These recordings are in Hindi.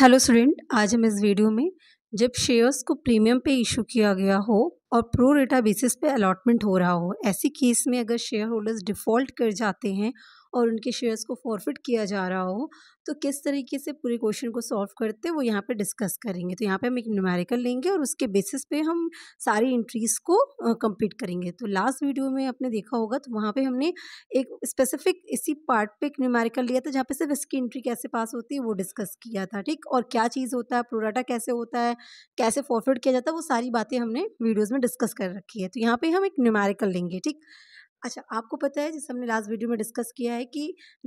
हेलो स्टूडेंट आज हम इस वीडियो में जब शेयर्स को प्रीमियम पे इशू किया गया हो और प्रो रेटा बेसिस पे अलॉटमेंट हो रहा हो ऐसी केस में अगर शेयर होल्डर्स डिफ़ॉल्ट कर जाते हैं और उनके शेयर्स को फॉरफिट किया जा रहा हो तो किस तरीके से पूरे क्वेश्चन को सॉल्व करते हैं वो यहाँ पे डिस्कस करेंगे तो यहाँ पे हम एक न्यूमेरिकल लेंगे और उसके बेसिस पे हम सारी एंट्रीज़ को कंप्लीट करेंगे तो लास्ट वीडियो में आपने देखा होगा तो वहाँ पे हमने एक स्पेसिफिक इसी पार्ट पे एक न्यूमेरिकल लिया था जहाँ पे सिर्फ इसकी एंट्री कैसे पास होती है वो डिस्कस किया था ठीक और क्या चीज़ होता है प्रोडाटा कैसे होता है कैसे फॉरफिट किया जाता है वो सारी बातें हमने वीडियोज़ में डिस्कस कर रखी है तो यहाँ पे हम एक न्यूमेरिकल लेंगे ठीक अच्छा आपको पता है जैसे हमने लास्ट वीडियो में डिस्कस किया है कि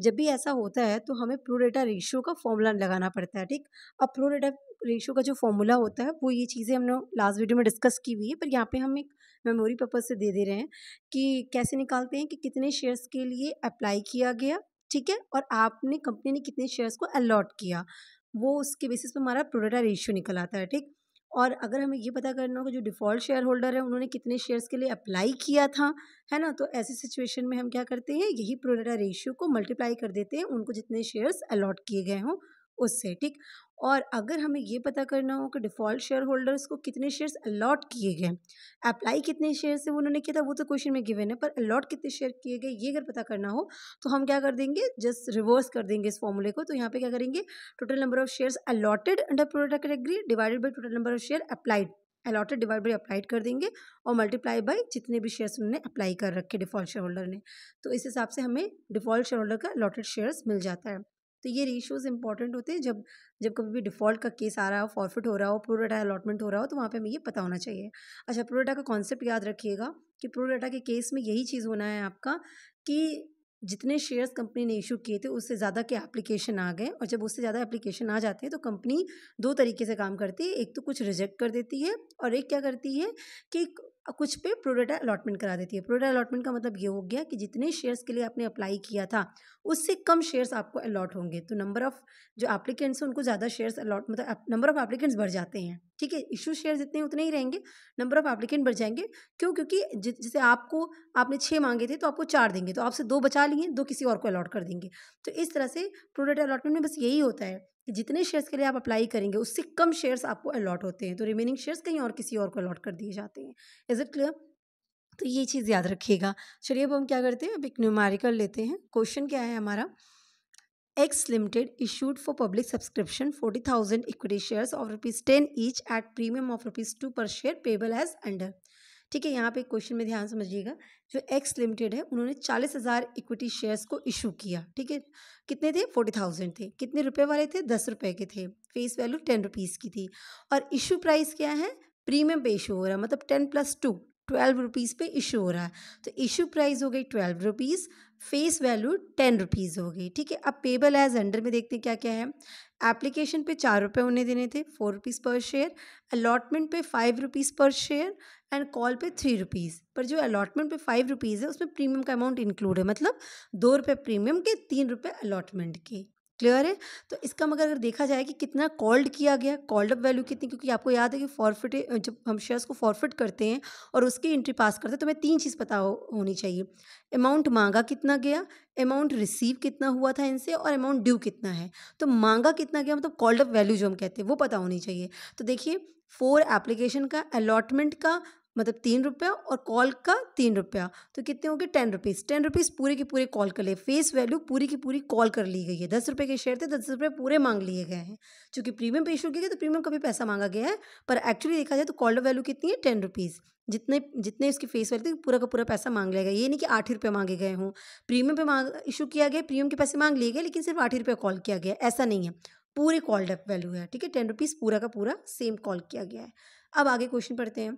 जब भी ऐसा होता है तो हमें प्रोडेटा रेशियो का फॉर्मूला लगाना पड़ता है ठीक अब प्रोडेटा रेशियो का जो फॉर्मूला होता है वो ये चीज़ें हमने लास्ट वीडियो में डिस्कस की हुई है पर यहाँ पे हम एक मेमोरी पर्पज़ से दे दे रहे हैं कि कैसे निकालते हैं कि कितने शेयर्स के लिए अप्लाई किया गया ठीक है और आपने कंपनी ने कितने शेयर्स को अलॉट किया वो उसके बेसिस पर हमारा प्रोडेटा रेशियो निकल आता है ठीक और अगर हमें ये पता करना होगा जो डिफ़ॉल्ट शेयर होल्डर है उन्होंने कितने शेयर्स के लिए अप्लाई किया था है ना तो ऐसी सिचुएशन में हम क्या करते हैं यही प्रोडेटा रेशियो को मल्टीप्लाई कर देते हैं उनको जितने शेयर्स अलॉट किए गए हों उससे ठीक और अगर हमें ये पता करना हो कि डिफ़ॉल्ट शेयर होल्डर्स को कितने शेयर्स अलॉट किए गए अप्लाई कितने शेयर से उन्होंने किया था वो तो क्वेश्चन में गिवन है पर अलॉट कितने शेयर किए गए ये अगर पता करना हो तो हम क्या कर देंगे जस्ट रिवर्स कर देंगे इस फॉर्मूले को तो यहाँ पे क्या करेंगे total number of shares allotted under product category divided by total number of share applied allotted divide by applied कर देंगे और मल्टीप्लाई बाई जितने भी शेयर्स उन्होंने अप्लाई कर रखे डिफ़ॉल्ट शेयर होल्डर ने तो इस हिसाब से हमें डिफ़ॉल्ट शेयर होल्डर का अलॉटेड शेयर्स मिल जाता है तो ये रेशियोज़ इंपॉर्टेंट होते हैं जब जब कभी भी डिफ़ॉल्ट का केस आ रहा हो फॉरफिट हो रहा हो प्रोडाटा अलॉटमेंट हो रहा हो तो वहाँ पे हमें ये पता होना चाहिए अच्छा प्रोडाटा का कॉन्सेप्ट याद रखिएगा कि प्रोडाटा के केस में यही चीज़ होना है आपका कि जितने शेयर्स कंपनी ने इशू किए थे उससे ज़्यादा के एप्लीकेशन आ गए और जब उससे ज़्यादा एप्लीकेशन आ जाते हैं तो कंपनी दो तरीके से काम करती है एक तो कुछ रिजेक्ट कर देती है और एक क्या करती है कि और कुछ पे प्रोडेटा अलॉटमेंट करा देती है प्रोडेटा अलॉटमेंट का मतलब ये हो गया कि जितने शेयर्स के लिए आपने अप्लाई किया था उससे कम शेयर्स आपको अलॉट होंगे तो नंबर ऑफ़ जो एप्लीकेंट्स हैं उनको ज़्यादा शेयर्स अलॉट मतलब नंबर ऑफ़ एप्लीकेंट्स बढ़ जाते हैं ठीक है इशू शेयर जितने उतने ही रहेंगे नंबर ऑफ एप्लीकेंट बढ़ जाएंगे क्यों क्योंकि जैसे आपको आपने छः मांगे थे तो आपको चार देंगे तो आपसे दो बचा लिए दो किसी और को अलॉट कर देंगे तो इस तरह से प्रोडक्ट अलॉटमेंट में बस यही होता है कि जितने शेयर्स के लिए आप अप्लाई करेंगे उससे कम शेयर्स आपको अलॉट होते हैं तो रिमेनिंग शेयर्स कहीं और किसी और को अलॉट कर दिए जाते हैं इज़ इट क्लियर तो ये चीज़ याद रखिएगा चलिए अब हम क्या करते हैं अब एक न्यूमारिकल लेते हैं क्वेश्चन क्या है हमारा limited issued for public subscription forty thousand equity shares of rupees ten each at premium of rupees two per share payable as under ठीक है यहाँ पे क्वेश्चन में ध्यान समझिएगा जो एक्स लिमिटेड है उन्होंने चालीस हज़ार इक्विटी शेयर्स को इशू किया ठीक है कितने थे फोर्टी थाउजेंड थे कितने रुपए वाले थे दस रुपए के थे फेस वैल्यू टेन रुपीज़ की थी और इशू प्राइस क्या है प्रीमियम पे इशू हो रहा है मतलब ten plus two twelve rupees पे इशू हो रहा है तो इशू प्राइस हो गई twelve rupees face value ten rupees हो गई ठीक है अब पेबल एज अंडर में देखते हैं क्या क्या है एप्लीकेशन पे चार रुपये उन्हें देने थे four rupees per share allotment पे five rupees per share and call पे थ्री रुपीज़ पर जो अलॉटमेंट पे फाइव रुपीज़ है उसमें प्रीमियम का अमाउंट इंक्लूड है मतलब दो रुपये प्रीमियम के तीन रुपये अलॉटमेंट के क्लियर है तो इसका मगर मतलब अगर देखा जाए कि कितना कॉल्ड किया गया कॉल्ड अप वैल्यू कितनी क्योंकि आपको याद है कि फॉरफिट जब हम शेयर्स को फॉरफिट करते हैं और उसकी एंट्री पास करते हैं तो हमें तीन चीज़ पता हो, होनी चाहिए अमाउंट मांगा कितना गया अमाउंट रिसीव कितना हुआ था इनसे और अमाउंट ड्यू कितना है तो मांगा कितना गया मतलब कॉल्ड अप वैल्यू जो हम कहते हैं वो पता होनी चाहिए तो देखिए फोर एप्लीकेशन का अलॉटमेंट का मतलब तीन रुपया और कॉल का तीन रुपया तो कितने हो गए टेन रुपीज़ टेन रुपीज़ पूरे के पूरे कॉल कर ले फेस वैल्यू पूरी की पूरी कॉल कर ली गई है दस रुपये के शेयर थे दस रुपये पूरे मांग लिए गए हैं चूँकि प्रीमियम पे इशू किया गया तो प्रीमियम का भी पैसा मांगा गया है पर एक्चुअली देखा जाए तो कॉल वैल्यू कितनी है टेन रुपीज़ जितने जितने उसकी फेस वैल्यू थी पूरा का पूरा पैसा मांग लिया गया ये नहीं कि आठ ही रुपये मांगे गए हों प्रीमियम पे मांग इशू किया गया प्रीमियम के पैसे मांग लिए गए लेकिन सिर्फ आठ ही रुपये कॉल किया गया ऐसा नहीं है पूरे कॉल डेप वैल्यू है ठीक है टेन रुपीज़ पूरा का पूरा सेम कॉल किया गया है अब आगे क्वेश्चन पढ़ते हैं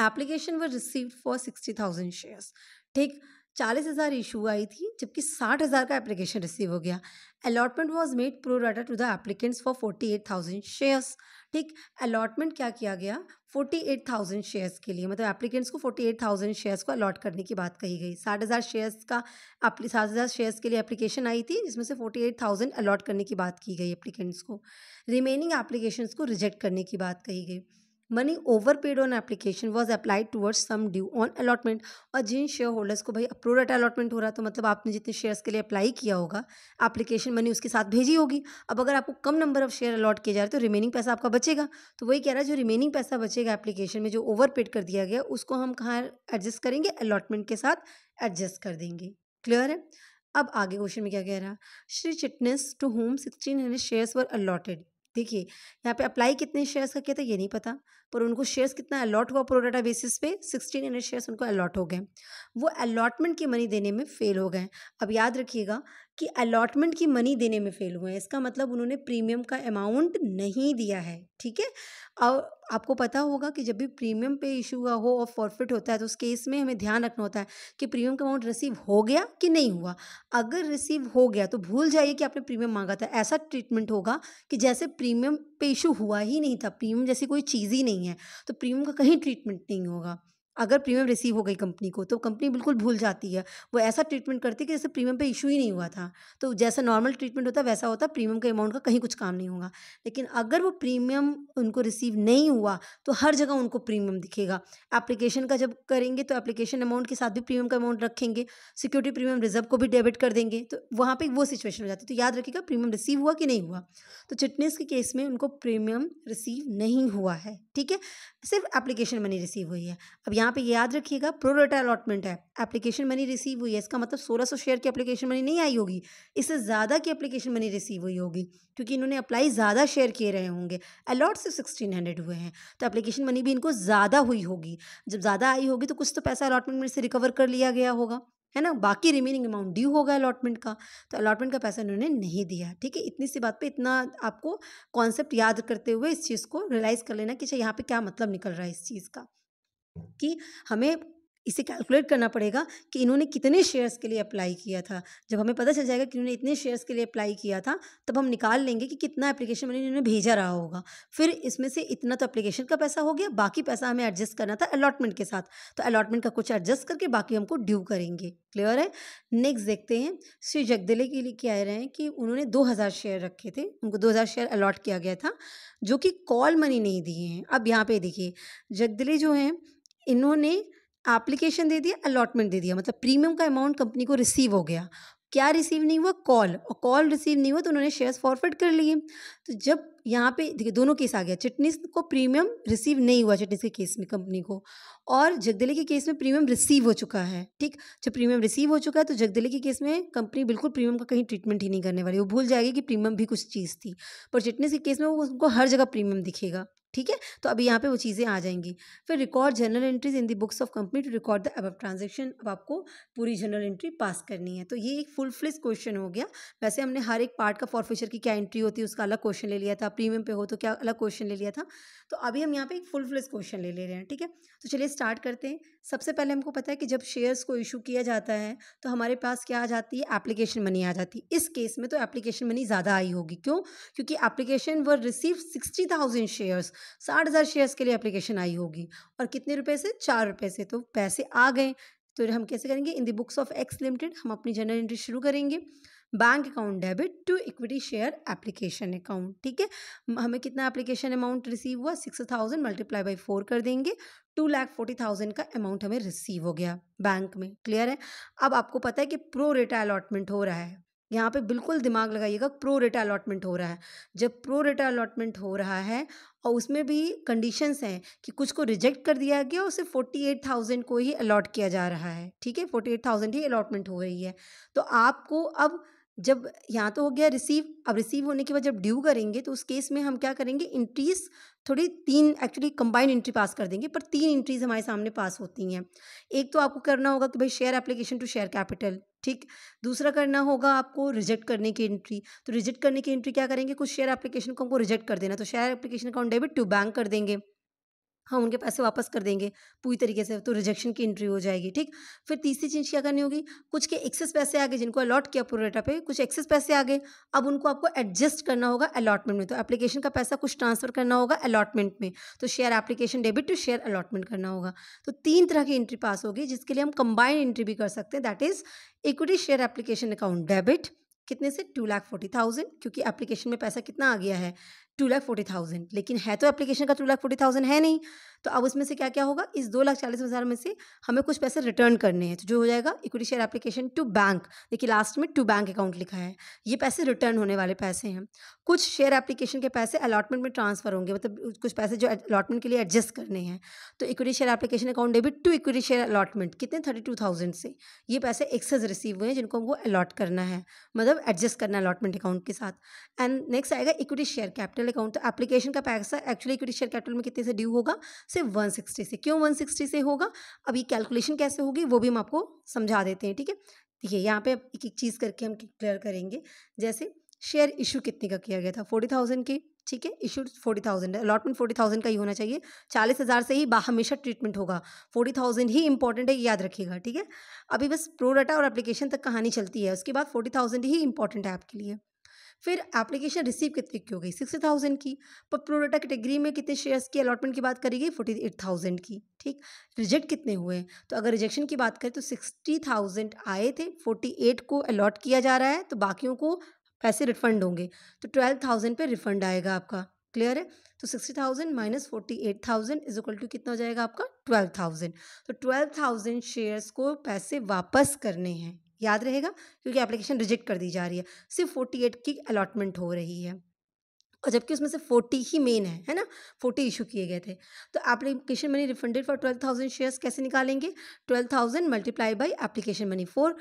application were received for sixty thousand shares ठीक चालीस हज़ार इशू आई थी जबकि साठ हज़ार का एप्लीकेशन रिसीव हो गया allotment was made pro rata to the applicants for forty eight thousand shares ठीक अलॉटमेंट क्या किया गया फोर्टी एट थाउजेंड शेयर्स के लिए मतलब एप्लीकेंट्स को फोर्टी एट थाउजेंड शेयर्स को अलॉट करने की बात कही गई साठ हज़ार शेयर्स का साठ हज़ार शेयर्स के लिए एप्लीकेशन आई थी जिसमें से फोर्टी एट थाउजेंड अलॉट करने की बात की गई एप्लीकेंट्स को रिमेनिंग एप्लीकेशन को रिजेक्ट करने की बात कही गई money over paid on application was applied towards sum due on allotment और जिन शेयर होल्डर्स को भाई अप्रोडेट अलॉटमेंट हो रहा है तो मतलब आपने जितने शेयर्स के लिए अप्लाई किया होगा एप्लीकेशन मनी उसके साथ भेजी होगी अब अगर आपको कम नंबर ऑफ शेयर अलॉट किए जा रहे तो रिमेनिंग पैसा आपका बचेगा तो वही कह रहा है जो रिमेनिंग पैसा बचेगा एप्लीकेशन में जो ओवर पेड कर दिया गया उसको हम कहाँ एडजस्ट करेंगे अलॉटमेंट के साथ एडजस्ट कर देंगे क्लियर है अब आगे क्वेश्चन में क्या कह रहा है Shri Chitnis to whom sixteen hundred shares were allotted देखिए यहाँ पे अप्लाई कितने शेयर्स का किया था ये नहीं पता पर उनको शेयर्स कितना अलॉट हुआ प्रोडाटा बेसिस पे सिक्सटीन हंड्रेड शेयर्स उनको अलॉट हो गए वो अलॉटमेंट की मनी देने में फेल हो गए अब याद रखिएगा कि अलॉटमेंट की मनी देने में फेल हुए हैं इसका मतलब उन्होंने प्रीमियम का अमाउंट नहीं दिया है ठीक है और आपको पता होगा कि जब भी प्रीमियम पे इशू हुआ हो और फॉरफिट होता है तो उस केस में हमें ध्यान रखना होता है कि प्रीमियम का अमाउंट रिसीव हो गया कि नहीं हुआ अगर रिसीव हो गया तो भूल जाइए कि आपने प्रीमियम मांगा था ऐसा ट्रीटमेंट होगा कि जैसे प्रीमियम पे इशू हुआ ही नहीं था प्रीमियम जैसी कोई चीज़ ही नहीं है तो प्रीमियम का कहीं ट्रीटमेंट नहीं होगा अगर प्रीमियम रिसीव हो गई कंपनी को तो कंपनी बिल्कुल भूल जाती है वो ऐसा ट्रीटमेंट करती है कि जैसे प्रीमियम पे इशू ही नहीं हुआ था तो जैसा नॉर्मल ट्रीटमेंट होता है वैसा होता प्रीमियम के अमाउंट का कहीं कुछ काम नहीं होगा लेकिन अगर वो प्रीमियम उनको रिसीव नहीं हुआ तो हर जगह उनको प्रीमियम दिखेगा एप्लीकेशन का जब करेंगे तो एप्लीकेशन अमाउंट के साथ भी प्रीमियम का अमाउंट रखेंगे सिक्योरिटी प्रीमियम रिजर्व को भी डेबिट कर देंगे तो वहाँ पर वो सिचुएशन हो जाती है तो याद रखिएगा प्रीमियम रिसीव हुआ कि नहीं हुआ तो चिटनेस के केस में उनको प्रीमियम रिसीव नहीं हुआ है ठीक है सिर्फ एप्लीकेशन मनी रिसीव हुई है अब यहाँ यहाँ पे याद रखिएगा प्रोडेटा अलॉटमेंट है एप्लीकेशन मनी रिसीव हुई है इसका मतलब 1600 शेयर की एप्लीकेशन मनी नहीं आई होगी इससे ज़्यादा की एप्लीकेशन मनी रिसीव हुई होगी क्योंकि इन्होंने अप्लाई ज़्यादा शेयर किए रहे होंगे अलॉट सिर्फ सिक्सटीन हंड्रेड हुए हैं तो एप्लीकेशन मनी भी इनको ज़्यादा हुई होगी जब ज़्यादा आई होगी तो कुछ तो पैसा अलॉटमेंट में से रिकवर कर लिया गया होगा है ना बाकी रिमेनिंग अमाउंट ड्यू होगा अलॉटमेंट का तो अलॉटमेंट का पैसा इन्होंने नहीं दिया ठीक है इतनी सी बात पे इतना आपको कॉन्सेप्ट याद करते हुए इस चीज़ को रियलाइज़ कर लेना कि अच्छा यहाँ पे क्या मतलब निकल रहा है इस चीज़ का कि हमें इसे कैलकुलेट करना पड़ेगा कि इन्होंने कितने शेयर्स के लिए अप्लाई किया था जब हमें पता चल जाएगा कि इन्होंने इतने शेयर्स के लिए अप्लाई किया था तब हम निकाल लेंगे कि कितना एप्लीकेशन मैंने इन्होंने भेजा रहा होगा फिर इसमें से इतना तो एप्लीकेशन का पैसा हो गया बाकी पैसा हमें एडजस्ट करना था अलॉटमेंट के साथ तो अलॉटमेंट का कुछ एडजस्ट करके बाकी हमको ड्यू करेंगे क्लियर है नेक्स्ट देखते हैं श्री जगदले के लिए क्या रहे हैं कि उन्होंने दो हज़ार शेयर रखे थे उनको दो हज़ार शेयर अलॉट किया गया था जो कि कॉल मनी नहीं दिए हैं अब यहाँ पे देखिए जगदले जो हैं इन्होंने एप्लीकेशन दे दिया अलॉटमेंट दे दिया मतलब प्रीमियम का अमाउंट कंपनी को रिसीव हो गया क्या रिसीव नहीं हुआ कॉल और कॉल रिसीव नहीं हुआ तो उन्होंने शेयर्स फॉरफिट कर लिए तो जब यहाँ पे देखिए दोनों केस आ गया चिटनीस को प्रीमियम रिसीव नहीं हुआ चिटनीस के केस में कंपनी को और जगदले के केस में प्रीमियम रिसीव हो चुका है ठीक जब प्रीमियम रिसीव हो चुका है तो जगदले के केस में कंपनी बिल्कुल प्रीमियम का कहीं ट्रीटमेंट ही नहीं करने वाली वो भूल जाएगी कि प्रीमियम भी कुछ चीज़ थी पर चिटनीस के केस में वो उनको हर जगह प्रीमियम दिखेगा ठीक है तो अभी यहाँ पे वो चीज़ें आ जाएंगी फिर record journal entries in the books of company to record the अब ट्रांजेक्शन अब आपको पूरी जनरल एंट्री पास करनी है तो ये एक फुल फ्लिस क्वेश्चन हो गया वैसे हमने हर एक पार्ट का फॉरफिचर की क्या एंट्री होती है उसका अलग क्वेश्चन ले लिया था प्रीमियम पे हो तो क्या अलग क्वेश्चन ले लिया था तो अभी हम यहाँ पे एक फुल फ्लिस क्वेश्चन ले ले रहे हैं ठीक है तो चलिए स्टार्ट करते हैं सबसे पहले हमको पता है कि जब शेयर्स को इशू किया जाता है तो हमारे पास क्या आ जाती है एप्लीकेशन मनी आ जाती है इस केस में तो एप्लीकेशन मनी ज़्यादा आई होगी क्यों क्योंकि application were receive sixty thousand shares साठ हज़ार शेयर्स के लिए एप्लीकेशन आई होगी और कितने रुपए से चार रुपए से तो पैसे आ गए तो हम कैसे करेंगे in the books of X limited हम अपनी जनरल एंट्री शुरू करेंगे bank account debit to equity share application account ठीक है हमें कितना एप्लीकेशन अमाउंट रिसीव हुआ six thousand multiply by four कर देंगे टू लाख फोर्टी थाउजेंड का अमाउंट हमें रिसीव हो गया बैंक में क्लियर है अब आपको पता है कि प्रो रेटा अलॉटमेंट हो रहा है यहाँ पे बिल्कुल दिमाग लगाइएगा प्रो रेटा अलॉटमेंट हो रहा है जब प्रो रेटा अलॉटमेंट हो रहा है और उसमें भी कंडीशंस हैं कि कुछ को रिजेक्ट कर दिया गया और उसे फोर्टी एट थाउजेंड को ही अलॉट किया जा रहा है ठीक है फोर्टी एट थाउजेंड ही अलॉटमेंट हो रही है तो आपको अब जब यहाँ तो हो गया रिसीव अब रिसीव होने के बाद जब ड्यू करेंगे तो उस केस में हम क्या करेंगे इंट्रीज थोड़ी तीन एक्चुअली कंबाइंड इंट्री पास कर देंगे पर तीन इंट्रीज हमारे सामने पास होती हैं एक तो आपको करना होगा कि भाई share application to share capital ठीक दूसरा करना होगा आपको रिजेक्ट करने की एंट्री तो रिजेक्ट करने की एंट्री क्या करेंगे कुछ शेयर एप्लीकेशन को हमको रिजेक्ट कर देना तो share application account debit to bank कर देंगे हम हाँ, उनके पैसे वापस कर देंगे पूरी तरीके से तो रिजेक्शन की एंट्री हो जाएगी ठीक फिर तीसरी चीज़ क्या करनी होगी कुछ के एक्सेस पैसे आ गए जिनको अलॉट किया डेटा पे कुछ एक्सेस पैसे आ गए अब उनको आपको एडजस्ट करना होगा अलॉटमेंट में तो एप्लीकेशन का पैसा कुछ ट्रांसफर करना होगा अलॉटमेंट में तो share application debit to share allotment करना होगा तो तीन तरह की एंट्री पास होगी जिसके लिए हम कंबाइंड एंट्री भी कर सकते हैं that is equity share application account debit कितने से टू लाख फोर्टी थाउजेंड क्योंकि एप्लीकेशन में पैसा कितना आ गया है टू लाख फोर्टी थाउजेंड लेकिन है तो एप्लीकेशन का टू लाख फोर्टी थाउजेंड है नहीं तो अब उसमें से क्या क्या होगा इस दो लाख चालीस हज़ार में से हमें कुछ पैसे रिटर्न करने हैं तो जो हो जाएगा equity share application to bank देखिए लास्ट में टू बैंक अकाउंट लिखा है ये पैसे रिटर्न होने वाले पैसे हैं कुछ शेयर एप्लीकेशन के पैसे अलॉटमेंट में ट्रांसफर होंगे मतलब कुछ पैसे जो अलॉटमेंट के लिए एडजस्ट करने हैं तो equity share application account debit to equity share allotment कितने थर्टी टू थाउजेंड से ये पैसे एक्सेस रिसीव हुए हैं जिनको हमको अलॉट करना है मतलब एडजस्ट करना है अलॉटमेंट अकाउंट के साथ एंड नेक्स्ट आएगा equity share capital capital account application का पैसा एक्चुअली इक्विटी शेयर कैपिटल में कितने से ड्यू होगा सिर्फ वन सिक्सटी से क्यों वन सिक्सटी से होगा अब ये कैलकुलेशन कैसे होगी वो भी हम आपको समझा देते हैं ठीक है देखिए यहाँ पे एक एक चीज़ करके हम क्लियर करेंगे जैसे शेयर इशू कितने का किया गया था फोर्टी थाउजेंड के ठीक है issue forty thousand allotment forty thousand का ही होना चाहिए चालीस हज़ार से ही हमेशा ट्रीटमेंट होगा फोर्टी थाउजेंड ही इंपॉर्टेंट है याद रखिएगा ठीक है अभी बस प्रोडाटा और एप्लीकेशन तक कहानी चलती है उसके बाद फोर्टी थाउजेंड ही इंपॉर्टेंट है आपके लिए फिर एप्लीकेशन रिसीव कितने की हो गई सिक्सटी थाउजेंड की पर प्रोडक्ट कैटेगरी में कितने शेयर्स की अलॉटमेंट की बात करी गई फोर्टी एट थाउजेंड की ठीक रिजेक्ट कितने हुए तो अगर रिजेक्शन की बात करें तो सिक्सटी थाउजेंड आए थे फोर्टी एट को अलॉट किया जा रहा है तो बाकियों को पैसे रिफंड होंगे तो ट्वेल्व थाउजेंड पर रिफंड आएगा आपका क्लियर है तो sixty thousand minus forty eight thousand is equal to कितना हो जाएगा आपका ट्वेल्व थाउजेंड तो ट्वेल्व थाउजेंड शेयर्स को पैसे वापस करने हैं याद रहेगा क्योंकि एप्लीकेशन रिजेक्ट कर दी जा रही है सिर्फ फोर्टी एट की अलॉटमेंट हो रही है और जबकि उसमें से फोर्टी ही मेन है है ना फोर्टी इशू किए गए थे तो application money refunded for twelve thousand shares कैसे निकालेंगे twelve thousand multiply by application money four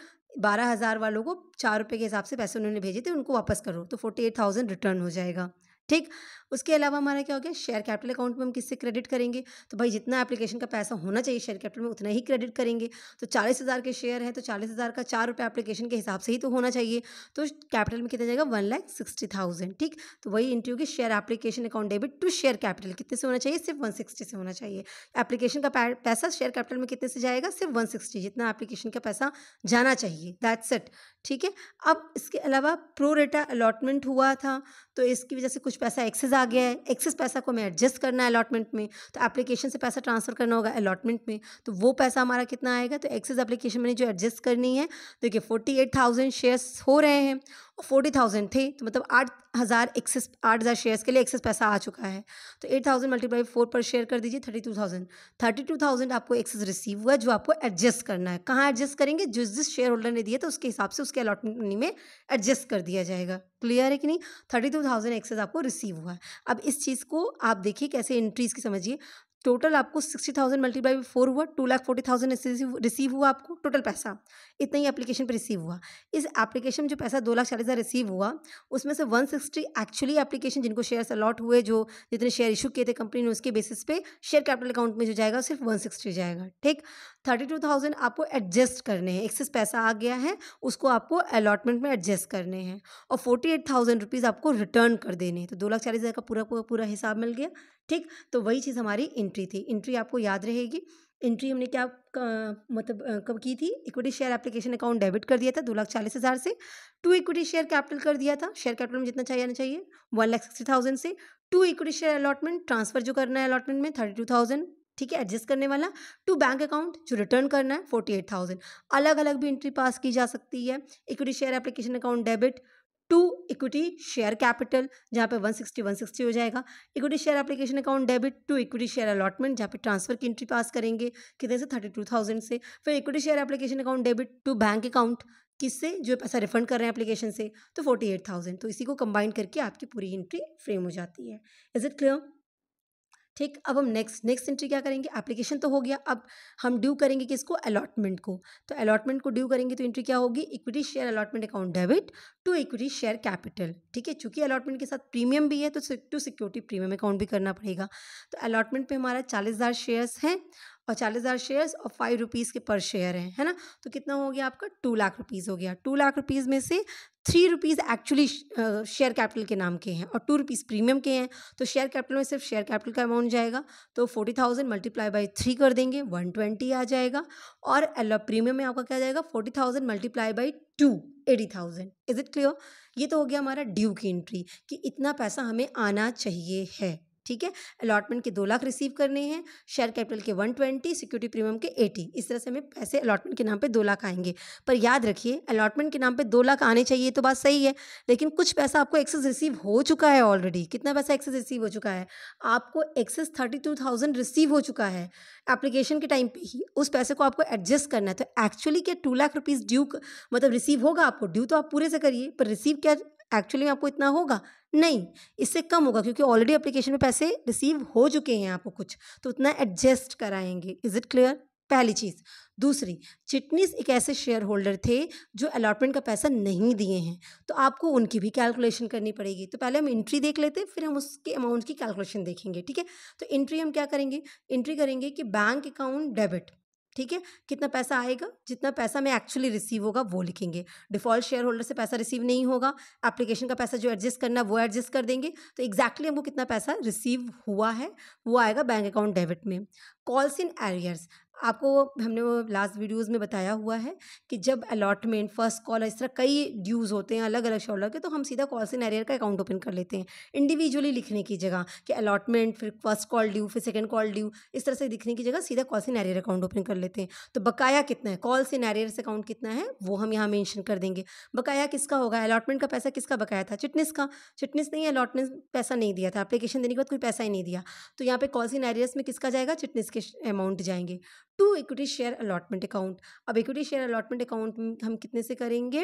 बारह हज़ार वालों को चार रुपये के हिसाब से पैसे उन्होंने भेजे थे उनको वापस करो तो फोर्टी एट थाउजेंड रिटर्न हो जाएगा ठीक उसके अलावा हमारा क्या हो गया शेयर कैपिटल अकाउंट में हम किससे क्रेडिट करेंगे तो भाई जितना एप्लीकेशन का पैसा होना चाहिए शेयर कैपिटल में उतना ही क्रेडिट करेंगे तो चालीस हज़ार के शेयर हैं तो चालीस हज़ार का चार रुपये एप्लीकेशन के हिसाब से ही तो होना चाहिए तो कैपिटल में कितना जाएगा वन लाख सिक्सटी थाउजेंड ठीक तो वही इंटरव्यू की share application account debit to share capital कितने से होना चाहिए सिर्फ वन सिक्सटी से होना चाहिए एप्लीकेशन का पैसा शेयर कैपिटल में कितने से जाएगा सिर्फ वन सिक्सटी जितना एप्लीकेशन का पैसा जाना चाहिए दैट्स इट ठीक है अब इसके अलावा प्रो रेटा अलॉटमेंट हुआ था तो इसकी वजह से कुछ पैसा एक्सेस आ गया है एक्सेस पैसा को हमें एडजस्ट करना है अलॉटमेंट में तो एप्लीकेशन से पैसा ट्रांसफ़र करना होगा अलॉटमेंट में तो वो पैसा हमारा कितना आएगा तो एक्सेस एप्लीकेशन मैंने जो एडजस्ट करनी है देखिए फोर्टी एट थाउजेंड शेयर्स हो रहे हैं और फोर्टी थाउजेंड थे तो मतलब आठ हज़ार एक्सेस आठ हज़ार शेयर्स के लिए एक्सेस पैसा आ चुका है तो eight thousand multiply four per share कर दीजिए thirty two thousand thirty two thousand आपको एक्सेस रिसीव हुआ जो आपको एडजस्ट करना है कहाँ एडजस्ट करेंगे जिस जिस शेयर होल्डर ने दिया तो उसके हिसाब से उसके अलॉटमेंट मनी में एडजस्ट कर दिया जाएगा क्लियर है कि नहीं थर्टी टू थाउजेंड एक्सेस आपको रिसीव हुआ है अब इस चीज़ को आप देखिए कैसे एंट्रीज की समझिए टोटल आपको sixty thousand multiply by four हुआ two lakh forty thousand receive हुआ आपको टोटल पैसा इतना ही एप्लीकेशन पर रिसीव हुआ इस एप्लीकेशन में जो पैसा दो लाख चालीस हज़ार रिसीव हुआ उसमें से वन सिक्सटी एक्चुअली एप्लीकेशन जिनको शेयर्स अलॉट हुए जो जितने शेयर इशू किए थे कंपनी ने उसके बेसिस पे शेयर कैपिटल अकाउंट में जो जाएगा सिर्फ वन सिक्सटी जाएगा ठीक थर्टी टू थाउजेंड आपको एडजस्ट करने हैं एक्सेस पैसा आ गया है उसको आपको अलॉटमेंट में एडजस्ट करने हैं और फोर्टी एट थाउजेंड रुपीज़ आपको रिटर्न कर देने हैं तो दो लाख चालीस हज़ार का पूरा पूरा पूरा हिसाब मिल गया ठीक तो वही चीज़ हमारी इंट्री थी इंट्री आपको याद रहेगी इंट्री हमने क्या मतलब कब की थी equity share application account debit कर दिया था दो लाख चालीस हज़ार से टू इक्विटी शेयर कैपिटल कर दिया था शेयर कैपिटल में जितना चाहिए ना चाहिए वन लाख सिक्सटी थाउजेंड से to equity share allotment transfer जो करना है अलॉटमेंट में थर्टी टू थाउजेंड ठीक है एडजस्ट करने वाला टू बैंक अकाउंट जो रिटर्न करना है फोर्टी एट थाउजेंड अलग अलग भी इंट्री पास की जा सकती है equity share application account debit to equity share capital जहाँ पे 160 160 हो जाएगा equity share application account debit to equity share allotment जहाँ पे ट्रांसफर की एंट्री पास करेंगे कितने से 32,000 से फिर equity share application account debit to bank account किससे जो पैसा रिफंड कर रहे हैं एप्लीकेशन से तो 48,000 तो इसी को कंबाइन करके आपकी पूरी एंट्री फ्रेम हो जाती है इज़ इट क्लियर ठीक अब हम नेक्स्ट नेक्स्ट एंट्री क्या करेंगे एप्लीकेशन तो हो गया अब हम ड्यू करेंगे किसको अलॉटमेंट को तो अलॉटमेंट को ड्यू करेंगे तो एंट्री क्या होगी equity share allotment account debit to equity share capital ठीक है चूंकि अलॉटमेंट के साथ प्रीमियम भी है तो टू सिक्योरिटी प्रीमियम अकाउंट भी करना पड़ेगा तो अलॉटमेंट पर हमारा चालीस शेयर्स हैं और चालीस हज़ार शेयर्स और फाइव रुपीज़ के पर शेयर हैं है ना तो कितना हो गया आपका टू लाख रुपीज़ हो गया टू लाख रुपीज़ में से three rupees actually share capital के नाम के हैं और टू रुपीज़ प्रीमियम के हैं तो शेयर कैपिटल में सिर्फ शेयर कैपिटल का अमाउंट जाएगा तो forty thousand multiply by three कर देंगे वन ट्वेंटी आ जाएगा और प्रीमियम में आपका क्या जाएगा forty thousand multiply by two eighty thousand is it clear ये तो हो गया हमारा ड्यू की एंट्री कि इतना पैसा हमें आना चाहिए है ठीक है अलॉटमेंट के दो लाख रिसीव करने हैं शेयर कैपिटल के वन ट्वेंटी सिक्योरिटी प्रीमियम के एटी इस तरह से हमें पैसे अलॉटमेंट के नाम पे दो लाख आएंगे पर याद रखिए अलॉटमेंट के नाम पे दो लाख आने चाहिए तो बात सही है लेकिन कुछ पैसा आपको एक्सेस रिसीव हो चुका है ऑलरेडी कितना पैसा एक्सेस रिसीव हो चुका है आपको excess thirty two thousand receive हो चुका है एप्लीकेशन के टाइम पे ही उस पैसे को आपको एडजस्ट करना है तो एक्चुअली क्या टू लाख रुपीज़ ड्यू मतलब रिसीव होगा आपको ड्यू तो आप पूरे से करिए पर रिसीव क्या एक्चुअली आपको इतना होगा नहीं इससे कम होगा क्योंकि ऑलरेडी एप्लीकेशन में पैसे रिसीव हो चुके हैं आपको कुछ तो उतना एडजस्ट कराएंगे इज़ इट क्लियर पहली चीज़ दूसरी चिटनीस एक ऐसे शेयर होल्डर थे जो अलॉटमेंट का पैसा नहीं दिए हैं तो आपको उनकी भी कैलकुलेशन करनी पड़ेगी तो पहले हम एंट्री देख लेते हैं फिर हम उसके अमाउंट की कैलकुलेशन देखेंगे ठीक है तो एंट्री हम क्या करेंगे एंट्री करेंगे कि बैंक अकाउंट डेबिट ठीक है कितना पैसा आएगा जितना पैसा मैं एक्चुअली रिसीव होगा वो लिखेंगे डिफॉल्ट शेयर होल्डर से पैसा रिसीव नहीं होगा एप्लीकेशन का पैसा जो एडजस्ट करना वो एडजस्ट कर देंगे तो एग्जैक्टली exactly हमको कितना पैसा रिसीव हुआ है वो आएगा बैंक अकाउंट डेबिट में कॉल्स इन एरियर्स आपको हमने वो लास्ट वीडियोस में बताया हुआ है कि जब अलॉटमेंट फर्स्ट कॉल इस तरह कई ड्यूज़ होते हैं अलग अलग शॉलर के तो हम सीधा कॉल से नैरियर का अकाउंट ओपन कर लेते हैं इंडिविजुअली लिखने की जगह कि अलॉटमेंट फिर फर्स्ट कॉल ड्यू फिर सेकेंड कॉल ड्यू इस तरह से लिखने की जगह सीधा कॉल से नैरियर अकाउंट ओपन कर लेते हैं तो बकाया कितना है कॉल से नैरियर से अकाउंट कितना है वो हम यहाँ मैंशन कर देंगे बकाया किसका होगा अलॉटमेंट का पैसा किसका बकाया था चिटनेस का चिटनेस नहीं अलॉटमेंट पैसा नहीं दिया था एप्लीकेशन देने के बाद कोई पैसा ही नहीं दिया तो यहाँ पे कॉल से एरियस में किसका जाएगा चिटनेस के अमाउंट जाएंगे to equity share allotment account अब इक्विटी शेयर अलॉटमेंट अकाउंट हम कितने से करेंगे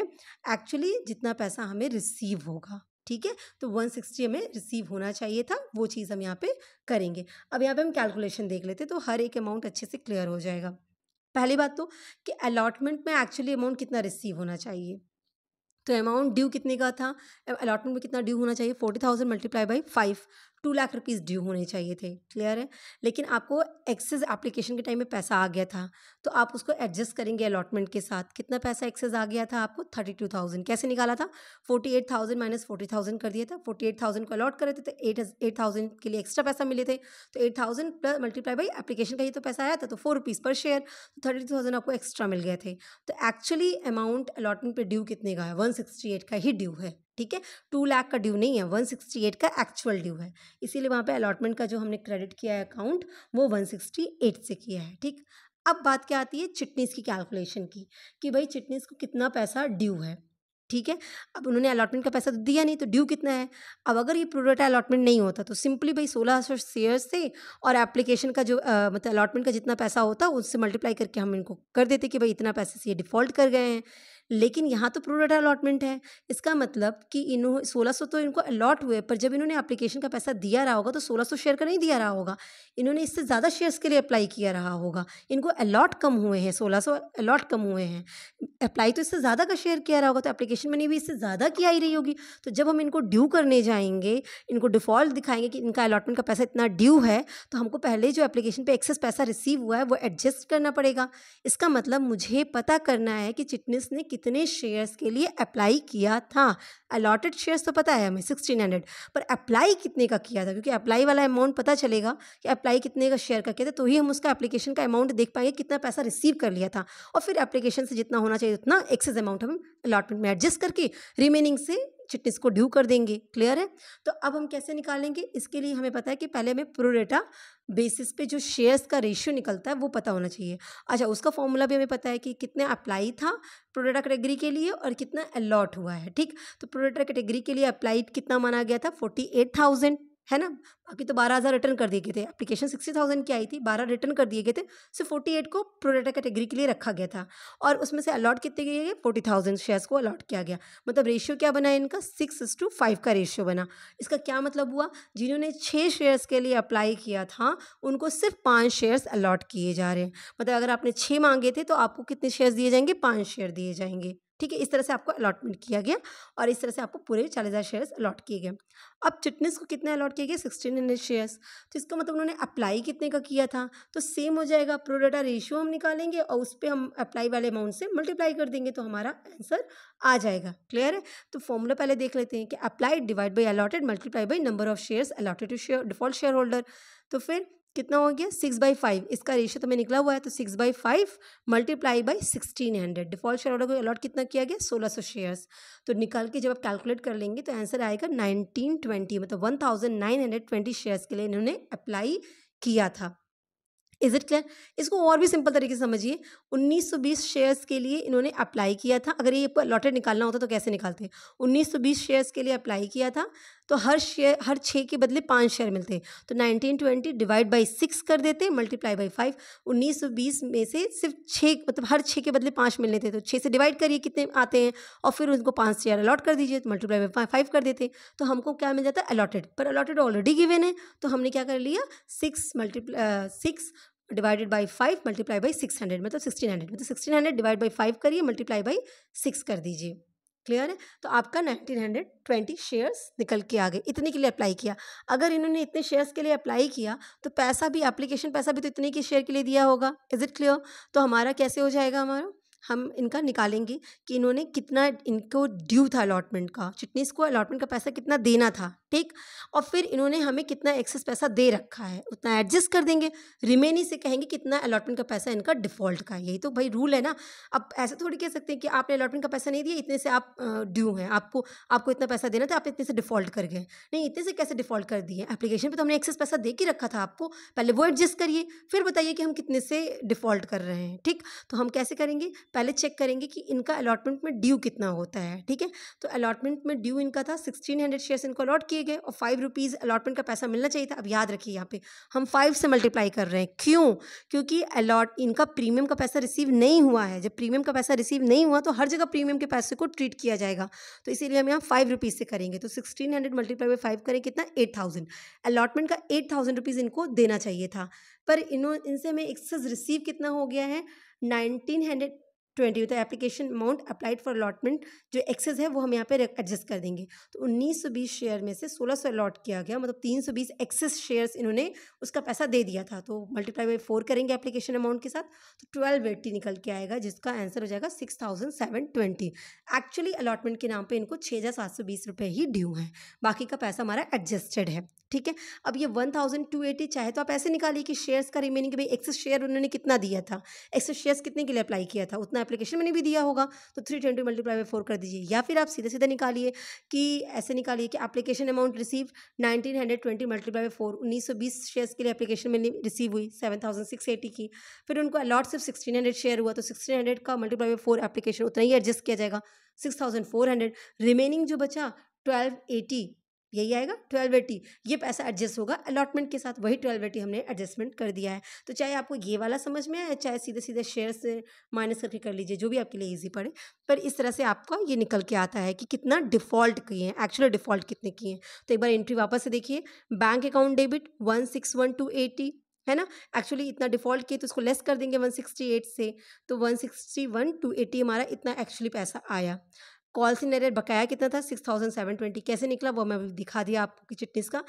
एक्चुअली जितना पैसा हमें रिसीव होगा ठीक है तो 160 हमें रिसीव होना चाहिए था वो चीज़ हम यहाँ पे करेंगे अब यहाँ पे हम कैलकुलेशन देख लेते तो हर एक अमाउंट अच्छे से क्लियर हो जाएगा पहली बात तो कि अलॉटमेंट में एक्चुअली अमाउंट कितना रिसीव होना चाहिए तो अमाउंट ड्यू कितने का था अलॉटमेंट में कितना ड्यू होना चाहिए forty thousand multiply by five two lakh rupees due होने चाहिए थे क्लियर है लेकिन आपको एक्सेस एप्लीकेशन के टाइम में पैसा आ गया था तो आप उसको एडजस्ट करेंगे अलॉटमेंट के साथ कितना पैसा एक्सेस आ गया था आपको थर्टी टू थाउजेंड कैसे निकाला था forty eight thousand minus forty thousand कर दिया था फोर्टी एट थाउजेंड को अलॉट करे थे तो एट एट थाउजेंड के लिए एक्स्ट्रा पैसा मिले थे तो eight thousand plus multiply by application का ही तो पैसा आया था तो फोर रुपीज़ पर शेयर तो थर्टी टू थाउजेंड आपको एक्स्ट्रा मिल गए थे तो एक्चुअली अमाउंट अलॉटमेंट पर ड्यू कितने का है वन सिक्सटी एट का ही ड्यू है ठीक है टू लाख का ड्यू नहीं है वन सिक्सटी एट का एक्चुअल ड्यू है इसीलिए वहाँ पे अलॉटमेंट का जो हमने क्रेडिट किया है अकाउंट वो वन सिक्सटी एट से किया है ठीक अब बात क्या आती है चिटनीस की कैलकुलेशन की कि भाई चिटनीस को कितना पैसा ड्यू है ठीक है अब उन्होंने अलॉटमेंट का पैसा तो दिया नहीं तो ड्यू कितना है अब अगर ये प्रोडक्ट अलॉटमेंट नहीं होता तो सिंपली भाई सोलह सौ शेयर्स से और एप्लीकेशन का जो आ, मतलब अलॉटमेंट का जितना पैसा होता उससे मल्टीप्लाई करके हम इनको कर देते कि भाई इतना पैसे से ये डिफ़ॉल्ट कर गए हैं लेकिन यहाँ तो प्रोडाटा अलॉटमेंट है इसका मतलब कि इन्हों सोलह सौ तो इनको अलॉट हुए पर जब इन्होंने एप्लीकेशन का पैसा दिया रहा होगा तो सोलह सौ शेयर का नहीं दिया रहा होगा इन्होंने इससे ज़्यादा शेयर्स के लिए अप्लाई किया रहा होगा इनको अलॉट कम हुए हैं सोलह सौ अलॉट कम हुए हैं अप्लाई तो इससे ज़्यादा का शेयर किया रहा होगा तो एप्लीकेशन मनी भी इससे ज़्यादा की आई रही होगी तो जब हम इनको ड्यू करने जाएंगे इनको डिफ़ॉल्ट दिखाएंगे कि इनका अलॉटमेंट का पैसा इतना ड्यू है तो हमको पहले जो एप्लीकेशन पर एक्सेस पैसा रिसीव हुआ है वो एडजस्ट करना पड़ेगा इसका मतलब मुझे पता करना है कि चिटनेस ने कितने कितने शेयर्स के लिए अप्लाई किया था अलॉटेड शेयर्स तो पता है हमें सिक्सटीन हंड्रेड पर अप्लाई कितने का किया था क्योंकि अप्लाई वाला अमाउंट पता चलेगा कि अप्लाई कितने का शेयर का किया था तो ही हम उसका एप्लीकेशन का अमाउंट देख पाएंगे कितना पैसा रिसीव कर लिया था और फिर एप्लीकेशन से जितना होना चाहिए उतना एक्सेस अमाउंट हम अलॉटमेंट में एडजस्ट करके रिमेनिंग से चिट्टिस को ड्यू कर देंगे क्लियर है तो अब हम कैसे निकालेंगे इसके लिए हमें पता है कि पहले हमें प्रोडेटा बेसिस पे जो शेयर्स का रेशियो निकलता है वो पता होना चाहिए अच्छा उसका फॉर्मूला भी हमें पता है कि कितने अप्लाई था प्रोडेटा कैटेगरी के लिए और कितना अलॉट हुआ है ठीक तो प्रोडेटा कैटेगरी के लिए अप्लाइड कितना माना गया था फोर्टी एट थाउजेंड है ना बाकी तो बारह हज़ार रिटर्न कर दिए गए थे एप्लीकेशन सिक्सटी थाउजेंड की आई थी बारह रिटर्न कर दिए गए थे सिर्फ फोर्टी एट को प्रोडक्ट कैटेगरी के लिए रखा गया था और उसमें से अलॉट कितने गए गए फोर्टी थाउजेंड शेयर्स को अलॉट किया गया मतलब रेशियो क्या बना इनका सिक्स टू फाइव का रेशियो बना इसका क्या मतलब हुआ जिन्होंने छः शेयर्स के लिए अप्लाई किया था उनको सिर्फ पाँच शेयर्स अलॉट किए जा रहे हैं मतलब अगर आपने छः मांगे थे तो आपको कितने शेयर्स दिए जाएंगे पाँच शेयर दिए जाएंगे ठीक है इस तरह से आपको अलॉटमेंट किया गया और इस तरह से आपको पूरे चालीस हज़ार शेयर्स अलॉट किए गए अब चिटनेस को कितने अलॉट किए गए सिक्सटीन हंड्रेड शेयर्स तो इसका मतलब उन्होंने अप्लाई कितने का किया था तो सेम हो जाएगा प्रोडाटा रेशियो हम निकालेंगे और उस पर हम अप्लाई वाले अमाउंट से मल्टीप्लाई कर देंगे तो हमारा आंसर आ जाएगा क्लियर है तो फॉर्मूला पहले देख लेते हैं कि applied divide by allotted multiply by number of shares allotted to share default share holder तो फिर कितना हो गया सिक्स बाई फाइव इसका रेशियो तो मैं निकला हुआ है तो six by five multiply by sixteen hundred default share holder को अलॉट कितना किया गया सोलह सौ शेयर्स तो निकाल के जब आप कैलकुलेट कर लेंगे तो आंसर आएगा नाइनटीन ट्वेंटी मतलब one thousand nine hundred twenty shares के लिए इन्होंने अप्लाई किया था इज इट क्लियर इसको और भी सिंपल तरीके से समझिए 1920 शेयर्स के लिए इन्होंने अप्लाई किया था अगर ये लॉटरी निकालना होता तो कैसे निकालते 1920 शेयर्स के लिए अप्लाई किया था तो हर शेयर हर छः के बदले पाँच शेयर मिलते तो nineteen twenty divide by six कर देते मल्टीप्लाई बाई फाइव उन्नीस सौ बीस में से सिर्फ छः मतलब हर छः के बदले पाँच मिलने थे तो छः से डिवाइड करिए कितने आते हैं और फिर उनको पाँच शेयर अलॉट कर दीजिए तो मल्टीप्लाई बाई फाइव कर देते तो हमको क्या मिल जाता है अलॉटेड पर अलॉटेड ऑलरेडी गिवेन है तो हमने क्या कर लिया six multiply six divided by five multiply by six hundred मतलब सिक्सटीन हंड्रेड मतलब sixteen hundred divide by five करिए मल्टीप्लाई बाई सिक्स कर दीजिए क्लियर है तो आपका नाइनटीन हंड्रेड ट्वेंटी शेयर्स निकल के आ गए इतने के लिए अप्लाई किया अगर इन्होंने इतने शेयर्स के लिए अप्लाई किया तो पैसा भी एप्लीकेशन पैसा भी तो इतने के शेयर के लिए दिया होगा इज़ इट क्लियर तो हमारा कैसे हो जाएगा हमारा हम इनका निकालेंगे कि इन्होंने कितना इनको ड्यू था अलॉटमेंट का चिटनीस को अलॉटमेंट का पैसा कितना देना था ठीक और फिर इन्होंने हमें कितना एक्सेस पैसा दे रखा है उतना एडजस्ट कर देंगे रिमेनिंग से कहेंगे कितना अलॉटमेंट का पैसा इनका डिफॉल्ट का यही तो भाई रूल है ना अब ऐसे थोड़ी कह सकते हैं कि आपने अलॉटमेंट का पैसा नहीं दिया इतने से आप ड्यू हैं आपको आपको इतना पैसा देना था आप इतने से डिफॉल्ट कर गए नहीं इतने से कैसे डिफॉल्ट कर दिए एप्लीकेशन पर तो हमने एक्सेस पैसा दे के रखा था आपको पहले वो एडजस्ट करिए फिर बताइए कि हम कितने से डिफॉल्ट कर रहे हैं ठीक तो हम कैसे करेंगे पहले चेक करेंगे कि इनका अलॉटमेंट में ड्यू कितना होता है ठीक है तो अलॉटमेंट में ड्यू इनका था सिक्सटीन हंड्रेड शेयर्स इनको अलॉट किए दिए गए और फाइव रुपीज़ अलॉटमेंट का पैसा मिलना चाहिए था अब याद रखिए यहाँ पे हम फाइव से मल्टीप्लाई कर रहे हैं क्यों क्योंकि अलॉट इनका प्रीमियम का पैसा रिसीव नहीं हुआ है जब प्रीमियम का पैसा रिसीव नहीं हुआ तो हर जगह प्रीमियम के पैसे को ट्रीट किया जाएगा तो इसीलिए हम यहाँ फाइव रुपीज़ से करेंगे तो sixteen hundred multiply by five करें कितना एट थाउजेंड अलॉटमेंट का एट थाउजेंड रुपीज़ इनको देना चाहिए था पर इन्हों इनसे हमें एक्सेस रिसीव कितना हो गया है नाइनटीन हंड्रेड ट्वेंटी तो application amount applied for allotment जो एक्सेस है वो हम यहाँ पे एडजस्ट कर देंगे तो उन्नीस सौ बीस शेयर में से सोलह सौ अलॉट किया गया मतलब तीन सौ बीस एक्सेस शेयर्स इन्होंने उसका पैसा दे दिया था तो मल्टीप्लाई बाई फोर करेंगे एप्लीकेशन अमाउंट के साथ तो ट्वेल्व एट्टी निकल के आएगा जिसका आंसर हो जाएगा six thousand seven twenty actually allotment के नाम पर इनको छः हज़ार सात सौ बीस रुपये ही ड्यू हैं बाकी का पैसा हमारा एडजस्टेड है ठीक है अब ये वन थाउजेंड टू एटी चाहे तो आप ऐसे निकालिए कि शेयर्स का रिमेनिंग भाई एक्सेस शेयर उन्होंने कितना दिया था एक्सेस शेयर्स कितने के लिए अप्लाई किया था उतना एप्लीकेशन मैंने भी दिया होगा तो three twenty multiply by four कर दीजिए या फिर आप सीधे सीधे निकालिए कि ऐसे निकालिए कि application amount receive nineteen hundred twenty multiply by four उन्नीस सौ बीस शेयर्स के लिए एप्लीकेशन मैंने रिसीव हुई सेवन थाउजेंड सिक्स एटी की फिर उनको अलॉट सिर्फ सिक्सटीन हंड्रेड शेयर हुआ तो सिक्सटीन हंड्रेड का मल्टीप्लाई बाई फोर एप्लीकेशन उतना ही एडजस्ट किया जाएगा six thousand four hundred remaining जो बचा ट्वेल्व एटी यही आएगा ट्वेल्व एटी ये पैसा एडजस्ट होगा अलॉटमेंट के साथ वही ट्वेल्व एटी हमने एडजस्टमेंट कर दिया है तो चाहे आपको ये वाला समझ में आए चाहे सीधे सीधे शेयर से माइनस करके कर लीजिए जो भी आपके लिए ईजी पड़े पर इस तरह से आपका ये निकल के आता है कि कितना डिफॉल्ट किए हैं एक्चुअली डिफॉल्ट कितने किए हैं तो एक बार एंट्री वापस से देखिए bank account debit one six one two eighty है ना एक्चुअली इतना डिफॉल्ट किए तो उसको लेस कर देंगे वन सिक्सटी एट से तो one sixty one two eighty हमारा इतना एक्चुअली पैसा आया कॉल इन एरर बकाया कितना था सिक्स थाउजेंड सेवन ट्वेंटी कैसे निकला वो मैं अभी दिखा दिया आपको कि चिटनीस का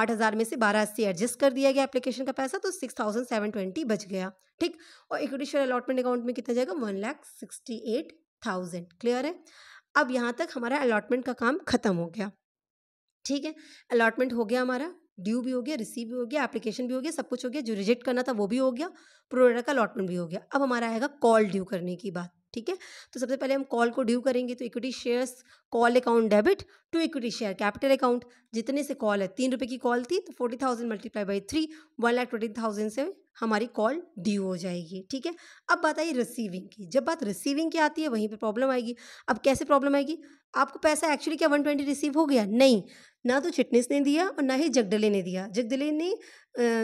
आठ हज़ार में से बारह अस्सी एडजस्ट कर दिया गया एप्लीकेशन का पैसा तो सिक्स थाउजेंड सेवन ट्वेंटी बच गया ठीक और इक्विटी शेयर अलॉटमेंट अकाउंट में कितना जाएगा one lakh sixty eight thousand clear है अब यहाँ तक हमारा अलॉटमेंट का काम खत्म हो गया ठीक है अलॉटमेंट हो गया हमारा ड्यू भी हो गया रिसीव भी हो गया एप्लीकेशन भी हो गया सब कुछ हो गया जो रिजेक्ट करना था वो भी हो गया प्रोडक्ट का अलॉटमेंट भी हो गया अब हमारा आएगा कॉल ड्यू करने की बात ठीक है तो सबसे पहले हम कॉल को ड्यू करेंगे तो equity shares call account debit to equity share capital account जितने से कॉल है तीन रुपये की कॉल थी तो forty thousand multiply by three one lakh twenty thousand से हमारी कॉल ड्यू हो जाएगी ठीक है अब बात आई रिसीविंग की जब बात रिसीविंग की आती है वहीं पे प्रॉब्लम आएगी अब कैसे प्रॉब्लम आएगी आपको पैसा एक्चुअली क्या वन ट्वेंटी रिसीव हो गया नहीं ना तो चिटनेस ने दिया और ना ही जगडले ने दिया जगडले ने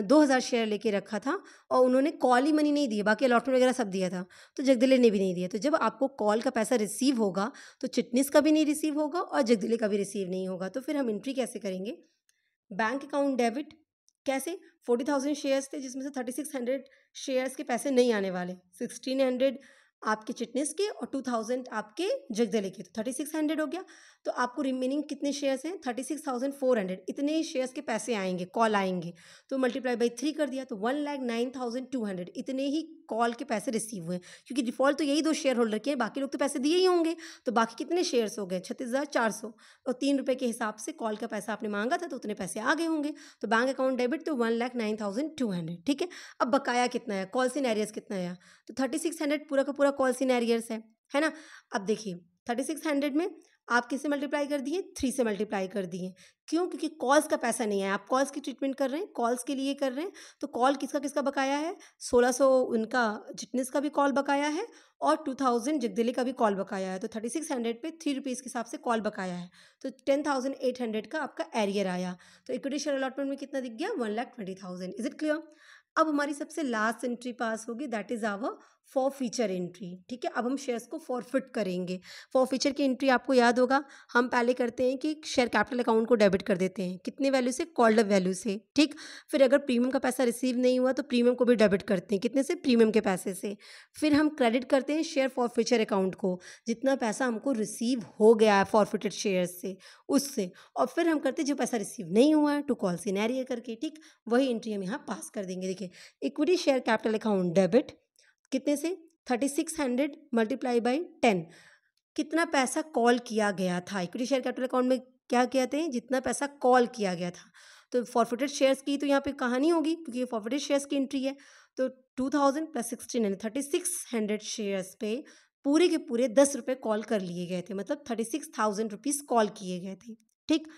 दो हज़ार शेयर लेके रखा था और उन्होंने कॉल ही मनी नहीं दिया बाकी अलॉटमेंट वगैरह सब दिया था तो जगदले ने भी नहीं दिया तो जब आपको कॉल का पैसा रिसीव होगा तो चिटनेस का भी नहीं रिसीव होगा और जगदले का भी रिसीव नहीं होगा तो फिर हम इंट्री कैसे करेंगे बैंक अकाउंट डेबिट कैसे फोर्टी थाउजेंड शेयर्स थे जिसमें से थर्टी सिक्स हंड्रेड शेयर्स के पैसे नहीं आने वाले सिक्सटीन हंड्रेड आपके चिटनेस के और टू थाउजेंड आपके जगदले के तो थर्टी सिक्स हंड्रेड हो गया तो आपको रिमेनिंग कितने शेयर्स हैं thirty six thousand four hundred इतने शेयर्स के पैसे आएंगे कॉल आएंगे तो मल्टीप्लाई बाई थ्री कर दिया तो one lakh nine thousand two hundred इतने ही कॉल के पैसे रिसीव हुए क्योंकि डिफॉल्ट तो यही दो शेयर होल्डर के हैं बाकी लोग तो पैसे दिए ही होंगे तो बाकी कितने शेयर्स हो गए छत्तीस हज़ार चार सौ और तीन रुपये के हिसाब से कॉल का पैसा आपने मांगा था तो उतने पैसे आ गए होंगे तो बैंक अकाउंट डेबिट तो one lakh nine thousand two hundred ठीक है अब बकाया कितना है कॉल सिनेरियस कितना है तो थर्टी सिक्स हंड्रेड पूरा का पूरा पूरा कॉल सिनेरियर्स है है ना अब देखिए थर्टी सिक्स हंड्रेड में आप किससे मल्टीप्लाई कर दिए थ्री से मल्टीप्लाई कर दिए क्यों क्योंकि कॉल्स का पैसा नहीं है आप कॉल्स की ट्रीटमेंट कर रहे हैं कॉल्स के लिए कर रहे हैं तो कॉल किसका किसका बकाया है सोलह सौ उनका जिटनेस का भी कॉल बकाया है और टू थाउजेंड जगदिली का भी कॉल बकाया है तो थर्टी सिक्स हंड्रेड पर थ्री रुपीज़ के हिसाब से कॉल बकाया है तो टेन थाउजेंड एट हंड्रेड का आपका एरियर आया तो इक्विटी शेयर अलॉटमेंट में कितना दिख गया one lakh twenty thousand is it clear अब हमारी सबसे लास्ट एंट्री पास होगी that is our forfeiture entry ठीक है अब हम शेयर्स को फॉरफिट करेंगे फॉर फीचर की एंट्री आपको याद होगा हम पहले करते हैं कि शेयर कैपिटल अकाउंट को डेबिट कर देते हैं कितने वैल्यू से कॉल्ड अप वैल्यू से ठीक फिर अगर प्रीमियम का पैसा रिसीव नहीं हुआ तो प्रीमियम को भी डेबिट करते हैं कितने से प्रीमियम के पैसे से फिर हम क्रेडिट करते हैं शेयर फॉर फीचर अकाउंट को जितना पैसा हमको रिसीव हो गया है फॉरफिटेड शेयर से उससे और फिर हम करते हैं जो पैसा रिसीव नहीं हुआ है टू कॉल सीनैरियर करके ठीक वही एंट्री हम यहाँ पास कर देंगे देखिए equity share capital account debit कितने से thirty six hundred multiply by ten कितना पैसा कॉल किया गया था इक्विटी शेयर कैपिटल अकाउंट में क्या कहते हैं जितना पैसा कॉल किया गया था तो फॉरफिटेड शेयर्स की तो यहाँ पे कहानी होगी क्योंकि ये फॉरफिटेड शेयर्स की एंट्री है तो टू थाउजेंड प्लस सिक्सटीन यानी थर्टी सिक्स हंड्रेड शेयर्स पे पूरे के पूरे दस रुपये कॉल कर लिए गए थे मतलब thirty six thousand rupees call किए गए थे ठीक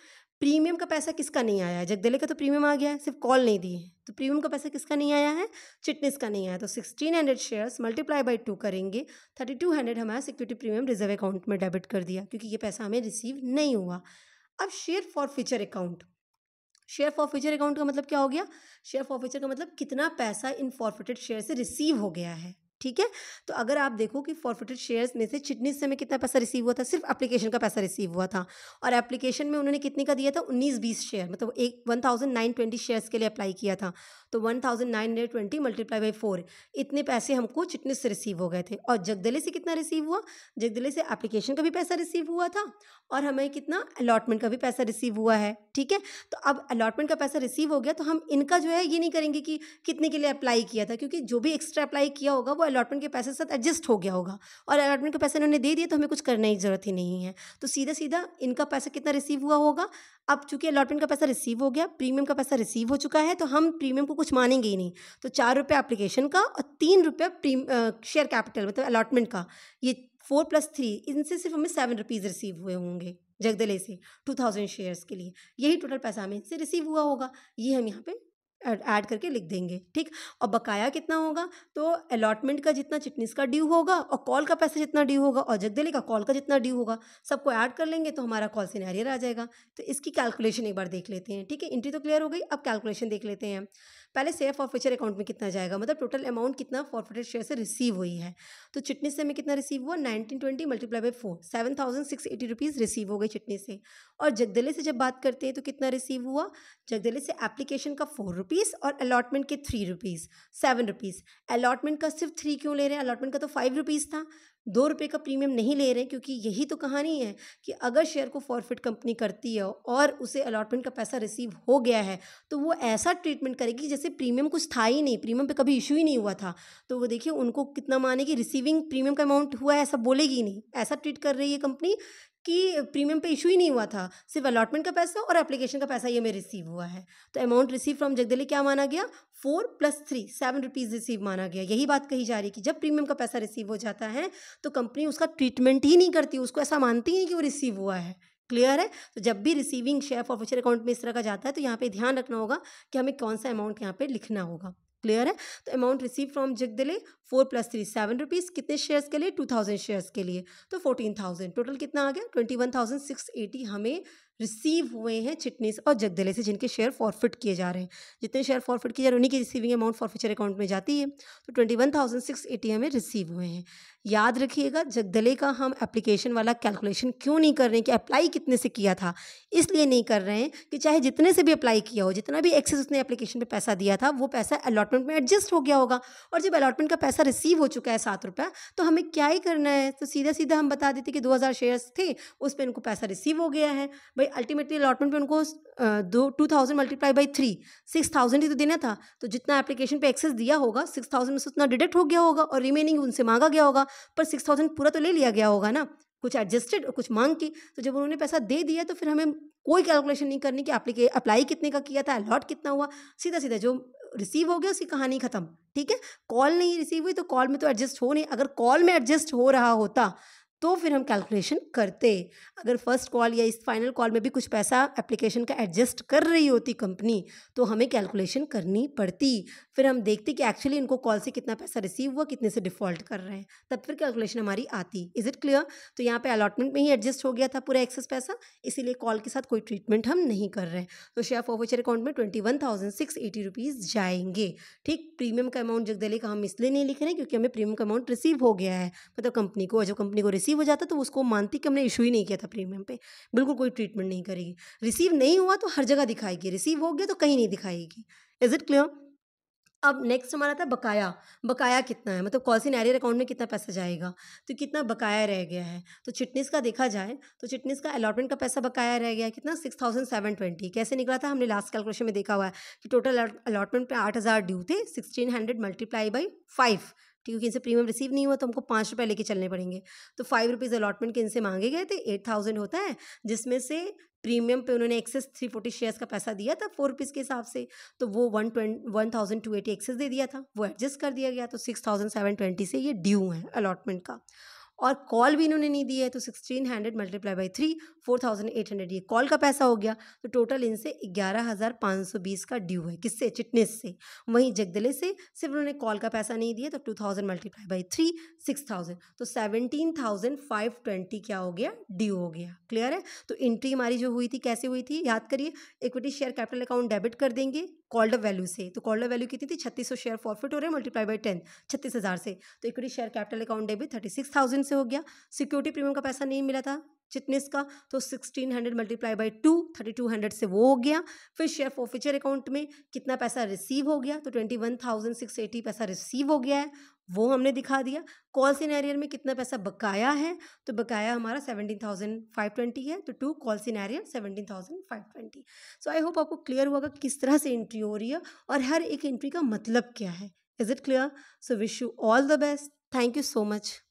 प्रीमियम का पैसा किसका नहीं आया है जगदले का तो प्रीमियम आ गया है सिर्फ कॉल नहीं दी है तो प्रीमियम का पैसा किसका नहीं आया है चिटनेस का नहीं आया तो sixteen hundred shares multiply by two करेंगे थर्टी टू हंड्रेड हमारा सिक्योरिटी प्रीमियम रिजर्व अकाउंट में डेबिट कर दिया क्योंकि ये पैसा हमें रिसीव नहीं हुआ अब share forfeiture account share forfeiture account का मतलब क्या हो गया शेयर फॉर फ्यूचर का मतलब कितना पैसा इन फॉरफिटेड शेयर से रिसीव हो गया है ठीक है तो अगर आप देखो कि फॉरफिटेड शेयर्स में से चिटनीस से हमें कितना पैसा रिसीव हुआ था सिर्फ एप्लीकेशन का पैसा रिसीव हुआ था और एप्लीकेशन में उन्होंने कितने का दिया था उन्नीस बीस शेयर मतलब एक one thousand nine twenty shares के लिए अप्लाई किया था तो one thousand nine hundred twenty multiply by four इतने पैसे हमको चिटनीस से रिसीव हो गए थे और जगदले से कितना रिसीव हुआ जगदले से एप्लीकेशन का भी पैसा रिसीव हुआ था और हमें कितना अलॉटमेंट का भी पैसा रिसीव हुआ है ठीक है तो अब अलॉटमेंट का पैसा रिसीव हो गया तो हम इनका जो है ये नहीं करेंगे कि कितने के लिए अप्लाई किया था क्योंकि जो भी एक्स्ट्रा अप्लाई किया होगा वो अलॉटमेंट के पैसे के साथ एडजस्ट हो गया होगा और अलॉटमेंट के पैसे इन्होंने दे दिए तो हमें कुछ करने की ज़रूरत ही नहीं है तो सीधा सीधा इनका पैसा कितना रिसीव हुआ होगा अब चूंकि अलॉटमेंट का पैसा रिसीव हो गया प्रीमियम का पैसा रिसीव हो चुका है तो हम प्रीमियम को कुछ मानेंगे ही नहीं तो चार रुपये एप्लीकेशन का और तीन रुपये शेयर कैपिटल मतलब अलॉटमेंट का ये फोर प्लस थ्री इनसे सिर्फ हमें सेवन रुपीज़ रिसीव हुए होंगे जगदले से टू थाउजेंड शेयर्स के लिए यही टोटल पैसा हमें इनसे रिसीव हुआ होगा ये हम यहाँ पे ऐड करके लिख देंगे ठीक और बकाया कितना होगा तो अलॉटमेंट का जितना चिटनीस का ड्यू होगा और कॉल का पैसा जितना ड्यू होगा और जगदली का कॉल का जितना ड्यू होगा सबको ऐड कर लेंगे तो हमारा कॉल सिनेरियर आ जाएगा तो इसकी कैलकुलेशन एक बार देख लेते हैं ठीक है इंट्री तो क्लियर हो गई अब कैलकुलेशन देख लेते हैं पहले शेयर फॉरफिचर अकाउंट में कितना जाएगा मतलब टोटल अमाउंट कितना फॉरफिटेड शेयर से रिसीव हुई है तो चिटनी से हमें कितना रिसीव हुआ nineteen twenty multiply by four seven thousand six eighty rupees receive हो गई चिटनी से और जगदले से जब बात करते हैं तो कितना रिसीव हुआ जगदले से एप्लीकेशन का फोर रुपीज़ और अलॉटमेंट के three rupees seven rupees allotment का सिर्फ थ्री क्यों ले रहे हैं अलॉटमेंट का तो फाइव रुपीज़ था दो रुपये का प्रीमियम नहीं ले रहे हैं क्योंकि यही तो कहानी है कि अगर शेयर को फॉरफिट कंपनी करती है और उसे अलॉटमेंट का पैसा रिसीव हो गया है तो वो ऐसा ट्रीटमेंट करेगी जैसे प्रीमियम कुछ था ही नहीं प्रीमियम पे कभी इशू ही नहीं हुआ था तो वो देखिए उनको कितना मानेगी रिसीविंग प्रीमियम का अमाउंट हुआ है ऐसा बोलेगी नहीं ऐसा ट्रीट कर रही है कंपनी कि प्रीमियम पे इशू ही नहीं हुआ था सिर्फ अलॉटमेंट का पैसा और एप्लीकेशन का पैसा ये में रिसीव हुआ है तो अमाउंट रिसीव फ्रॉम जगदले क्या माना गया four plus three seven rupees receive माना गया यही बात कही जा रही है कि जब प्रीमियम का पैसा रिसीव हो जाता है तो कंपनी उसका ट्रीटमेंट ही नहीं करती उसको ऐसा मानती ही नहीं कि वो रिसीव हुआ है क्लियर है तो जब भी receiving share forfeiture account में इस तरह का जाता है तो यहाँ पे ध्यान रखना होगा कि हमें कौन सा अमाउंट यहाँ पे लिखना होगा क्लियर है तो amount receive from Jagdale four plus three seven rupees कितने शेयर्स के लिए टू थाउजेंड शेयर्स के लिए तो फोर्टीन थाउजेंड टोटल कितना आ गया twenty one thousand six eighty हमें रिसीव हुए हैं चिटनीस और जगदले से जिनके शेयर फॉरफिट किए जा रहे हैं जितने शेयर फॉरफिट किए जा रहे हैं उन्हीं की रिसीविंग अमाउंट फॉरफिचर अकाउंट में जाती है तो twenty one thousand six eighty हमें रिसीव हुए हैं याद रखिएगा जगदले का हम एप्लीकेशन वाला कैलकुलेशन क्यों नहीं कर रहे हैं कि अप्लाई कितने से किया था इसलिए नहीं कर रहे हैं कि चाहे जितने से भी अप्लाई किया हो जितना भी एक्सेस उसने एप्लीकेशन पे पैसा दिया था वो पैसा अलॉटमेंट में एडजस्ट हो गया होगा और जब अलॉटमेंट का पैसा रिसीव हो चुका है सात रुपया तो हमें क्या ही करना है तो सीधा सीधा हम बता देते कि दो हज़ार शेयर्स थे उस पर इनको पैसा रिसीव हो गया है भाई अल्टीमेटली अलॉटमेंट पर उनको दो two thousand multiply by three six thousand ही तो देना था तो जितना एप्लीकेशन पर एक्सेस दिया होगा सिक्स थाउजेंड में से उतना डिडक्ट हो गया होगा और रिमेनिंग उनसे मांगा गया होगा पर सिक्स थाउजेंड पूरा तो ले लिया गया होगा ना कुछ एडजस्टेड और कुछ मांग की तो जब उन्होंने पैसा दे दिया तो फिर हमें कोई कैलकुलेशन नहीं करनी कि एप्लीके अप्लाई कितने का किया था अलॉट कितना हुआ सीधा सीधा जो रिसीव हो गया उसकी कहानी ख़त्म ठीक है कॉल नहीं रिसीव हुई तो कॉल में तो एडजस्ट हो नहीं अगर कॉल में एडजस्ट हो रहा होता तो फिर हम कैलकुलेशन करते अगर फर्स्ट कॉल या इस फाइनल कॉल में भी कुछ पैसा एप्लीकेशन का एडजस्ट कर रही होती कंपनी तो हमें कैलकुलेशन करनी पड़ती फिर हम देखते कि एक्चुअली इनको कॉल से कितना पैसा रिसीव हुआ कितने से डिफॉल्ट कर रहे हैं तब फिर कैलकुलेशन हमारी आती इज़ इट क्लियर तो यहाँ पे अलॉटमेंट में ही एडजस्ट हो गया था पूरा एक्सेस पैसा इसीलिए कॉल के साथ कोई ट्रीटमेंट हम नहीं कर रहे हैं तो शेयर फॉर्वेचर अकाउंट में twenty one thousand six eighty rupees जाएंगे ठीक प्रीमियम का अमाउंट जगदले का हम इसलिए नहीं लिख रहे हैं क्योंकि हमें प्रीमियम का अमाउंट रिसीव हो गया है मतलब कंपनी को जब कंपनी को रिसीव हो जाता तो उसको मानती कि हमने इशू ही नहीं किया था प्रीमियम पे बिल्कुल कोई ट्रीटमेंट नहीं करेगी रिसीव नहीं हुआ तो हर जगह दिखाएगी रिसीव हो गया तो कहीं नहीं दिखाएगी इज़ इट क्लियर अब नेक्स्ट हमारा था बकाया बकाया कितना है मतलब कौन सी नैरियर अकाउंट में कितना पैसा जाएगा तो कितना बकाया रह गया है तो चिटनीस का देखा जाए तो चिटनीस का अलॉटमेंट का पैसा बकाया रह गया है कितना सिक्स थाउजेंड सेवन ट्वेंटी कैसे निकला था हमने लास्ट कैलकुलेशन में देखा हुआ है कि टोटल अलॉटमेंट पर आठ हज़ार ड्यू थे sixteen hundred multiply by five ठीक है इनसे प्रीमियम रिसीव नहीं हुआ तो हमको पाँच रुपये लेके चलने पड़ेंगे तो फाइव रुपीज़ अलॉटमेंट के इनसे मांगे गए थे एट थाउजेंड होता है जिसमें से प्रीमियम पे उन्होंने एक्सेस थ्री फोर्टी शेयर्स का पैसा दिया था फोर रुपीज़ के हिसाब से तो वो one twenty one thousand two eighty excess दे दिया था वो एडजस्ट कर दिया गया तो सिक्स थाउजेंड सेवन ट्वेंटी से ये ड्यू है अलॉटमेंट का और कॉल भी इन्होंने नहीं दिया है तो sixteen hundred multiply by three four thousand eight hundred ये कॉल का पैसा हो गया तो टोटल इनसे ग्यारह हज़ार पाँच सौ बीस का ड्यू है किससे चिटनेस से वहीं जगदले से सिर्फ उन्होंने कॉल का पैसा नहीं दिया तो two thousand multiply by three six thousand तो सेवनटीन थाउजेंड फाइव ट्वेंटी क्या हो गया ड्यू हो गया क्लियर है तो एंट्री हमारी जो हुई थी कैसे हुई थी याद करिए equity share capital account debit कर देंगे कॉल्डर वैल्यू से तो कॉल्डर वैल्यू कितनी थी छत्तीस सौ शेयर फॉरफिट हो रहे हैं मल्टीप्लाई बाई टेन छत्तीस हज़ार से तो equity share capital account debit thirty six thousand से हो गया सिक्योरिटी प्रीमियम का पैसा नहीं मिला था चिटनेस का तो sixteen hundred multiply by two thirty two hundred से वो हो गया फिर शेयर ऑफिचर अकाउंट में कितना पैसा रिसीव हो गया तो twenty one thousand six eighty पैसा रिसीव हो गया है वो हमने दिखा दिया कॉल सीन एरियर में कितना पैसा बकाया है तो बकाया हमारा सेवनटीन थाउजेंड फाइव ट्वेंटी है तो to calls in arrear seventeen thousand five twenty so I hope आपको क्लियर हुआ कि किस तरह से एंट्री हो रही है और हर एक एंट्री का मतलब क्या है is it clear so wish you all the best thank you so much